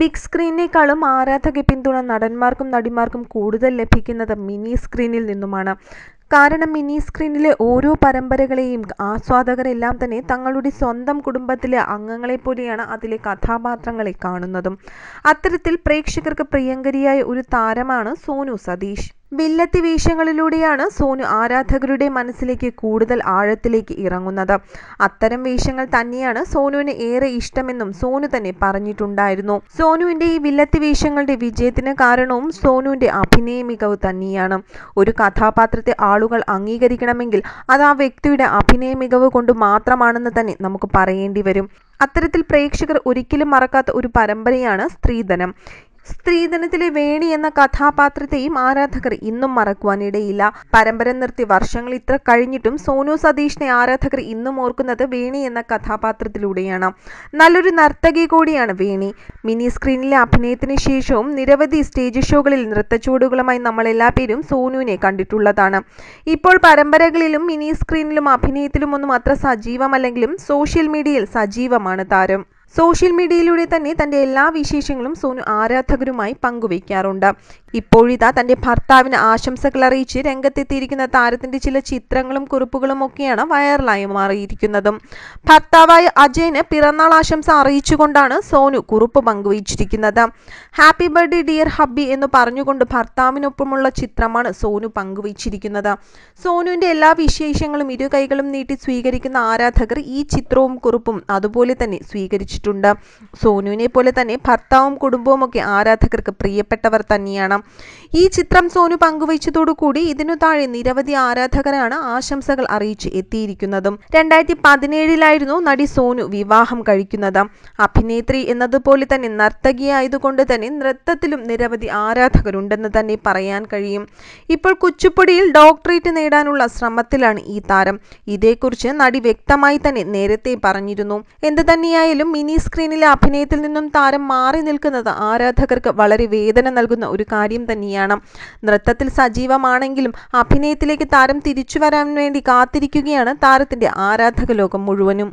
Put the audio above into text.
big സ്ക്രീനേക്കാളും ആരാധക പിന്തുണ നടന്മാർക്കും നടിമാർക്കും കൂടുതൽ ലഭിക്കുന്നത് മിനി സ്ക്രീനിൽ നിന്നുമാണ് കാരണം മിനി സ്ക്രീനിലെ ഓരോ പരമ്പരകളെയും ആസ്വാദകരെല്ലാം തന്നെ തങ്ങളുടെ സ്വന്തം കുടുംബത്തിലെ അംഗങ്ങളെ അതിലെ കഥാപാത്രങ്ങളെ കാണുന്നതും അത്തരത്തിൽ പ്രേക്ഷകർക്ക് പ്രിയങ്കരിയായ ഒരു താരമാണ് സോനു സതീഷ് വില്ലത്തി വേഷങ്ങളിലൂടെയാണ് സോനു ആരാധകരുടെ മനസ്സിലേക്ക് കൂടുതൽ ആഴത്തിലേക്ക് ഇറങ്ങുന്നത് അത്തരം വേഷങ്ങൾ തന്നെയാണ് സോനുവിന് ഏറെ ഇഷ്ടമെന്നും സോനു തന്നെ പറഞ്ഞിട്ടുണ്ടായിരുന്നു സോനുവിന്റെ ഈ വില്ലത്തി വേഷങ്ങളുടെ വിജയത്തിന് കാരണവും സോനുവിന്റെ അഭിനയ മികവ് തന്നെയാണ് ഒരു കഥാപാത്രത്തെ ആളുകൾ അംഗീകരിക്കണമെങ്കിൽ അത് ആ വ്യക്തിയുടെ അഭിനയ മികവ് കൊണ്ട് മാത്രമാണെന്ന് തന്നെ നമുക്ക് പറയേണ്ടി വരും അത്തരത്തിൽ പ്രേക്ഷകർ ഒരിക്കലും മറക്കാത്ത ഒരു പരമ്പരയാണ് സ്ത്രീധനം സ്ത്രീധനത്തിലെ വേണി എന്ന കഥാപാത്രത്തെയും ആരാധകർ ഇന്നും മറക്കുവാനിടയില്ല പരമ്പര നിർത്തി വർഷങ്ങൾ ഇത്ര കഴിഞ്ഞിട്ടും സോനു സതീഷിനെ ആരാധകർ ഇന്നും ഓർക്കുന്നത് വേണി എന്ന കഥാപാത്രത്തിലൂടെയാണ് നല്ലൊരു നർത്തകി കൂടിയാണ് വേണി മിനി സ്ക്രീനിലെ അഭിനയത്തിന് ശേഷവും നിരവധി സ്റ്റേജ് ഷോകളിൽ നൃത്തച്ചുവടുകളുമായി നമ്മളെല്ലാ പേരും സോനുവിനെ കണ്ടിട്ടുള്ളതാണ് ഇപ്പോൾ പരമ്പരകളിലും മിനി സ്ക്രീനിലും അഭിനയത്തിലും ഒന്നും അത്ര സജീവമല്ലെങ്കിലും സോഷ്യൽ മീഡിയയിൽ സജീവമാണ് താരം സോഷ്യൽ മീഡിയയിലൂടെ തന്നെ തൻ്റെ എല്ലാ വിശേഷങ്ങളും സോനു ആരാധകരുമായി പങ്കുവയ്ക്കാറുണ്ട് ഇപ്പോഴിതാ തൻ്റെ ഭർത്താവിന് ആശംസകൾ അറിയിച്ച് രംഗത്തെത്തിയിരിക്കുന്ന താരത്തിൻ്റെ ചില ചിത്രങ്ങളും കുറിപ്പുകളും ഒക്കെയാണ് വൈറലായി മാറിയിരിക്കുന്നതും ഭർത്താവായ അജയന് പിറന്നാൾ ആശംസ അറിയിച്ചുകൊണ്ടാണ് സോനു കുറിപ്പ് പങ്കുവച്ചിരിക്കുന്നത് ഹാപ്പി ബർത്ത്ഡേ ഡിയർ ഹബ്ബി എന്ന് പറഞ്ഞുകൊണ്ട് ഭർത്താവിനൊപ്പമുള്ള ചിത്രമാണ് സോനു പങ്കുവച്ചിരിക്കുന്നത് സോനുവിൻ്റെ എല്ലാ വിശേഷങ്ങളും ഇരു കൈകളും നീട്ടി സ്വീകരിക്കുന്ന ആരാധകർ ഈ ചിത്രവും കുറിപ്പും അതുപോലെ തന്നെ സ്വീകരിച്ചു ലഭിച്ചിട്ടുണ്ട് സോനുവിനെ പോലെ തന്നെ ഭർത്താവും കുടുംബവും ഒക്കെ ആരാധകർക്ക് പ്രിയപ്പെട്ടവർ തന്നെയാണ് ഈ ചിത്രം സോനു പങ്കുവച്ചതോടുകൂടി ഇതിനു താഴെ നിരവധി ആരാധകരാണ് ആശംസകൾ അറിയിച്ച് എത്തിയിരിക്കുന്നതും രണ്ടായിരത്തി പതിനേഴിലായിരുന്നു നടി സോനു വിവാഹം കഴിക്കുന്നത് അഭിനേത്രി എന്നതുപോലെ തന്നെ നർത്തകിയായതുകൊണ്ട് തന്നെ നൃത്തത്തിലും നിരവധി ആരാധകരുണ്ടെന്ന് തന്നെ പറയാൻ കഴിയും ഇപ്പോൾ കുച്ചുപ്പൊടിയിൽ ഡോക്ടറേറ്റ് നേടാനുള്ള ശ്രമത്തിലാണ് ഈ താരം ഇതേക്കുറിച്ച് നടി വ്യക്തമായി തന്നെ നേരത്തെ പറഞ്ഞിരുന്നു എന്ത് തന്നെയായാലും മിനി സ്ക്രീനിലെ അഭിനയത്തിൽ നിന്നും താരം മാറി നിൽക്കുന്നത് ആരാധകർക്ക് വളരെ വേദന നൽകുന്ന ഒരു കാര്യം തന്നെയാണ് നൃത്തത്തിൽ സജീവമാണെങ്കിലും അഭിനയത്തിലേക്ക് താരം തിരിച്ചു വരാൻ വേണ്ടി കാത്തിരിക്കുകയാണ് താരത്തിൻ്റെ ആരാധക ലോകം മുഴുവനും